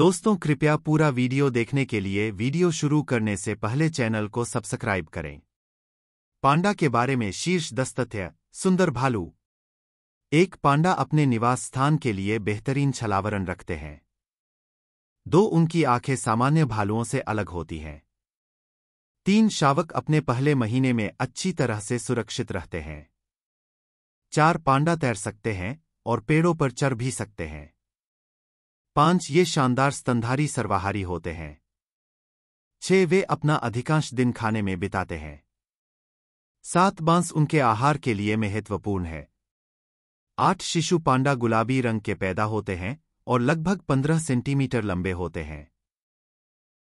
दोस्तों कृपया पूरा वीडियो देखने के लिए वीडियो शुरू करने से पहले चैनल को सब्सक्राइब करें पांडा के बारे में शीर्ष दस्तथ्य सुंदर भालू एक पांडा अपने निवास स्थान के लिए बेहतरीन छलावरण रखते हैं दो उनकी आंखें सामान्य भालुओं से अलग होती हैं तीन शावक अपने पहले महीने में अच्छी तरह से सुरक्षित रहते हैं चार पांडा तैर सकते हैं और पेड़ों पर चढ़ भी सकते हैं पांच ये शानदार स्तंधारी सर्वाहारी होते हैं छह वे अपना अधिकांश दिन खाने में बिताते हैं सात बांस उनके आहार के लिए महत्वपूर्ण है आठ शिशु पांडा गुलाबी रंग के पैदा होते हैं और लगभग पंद्रह सेंटीमीटर लंबे होते हैं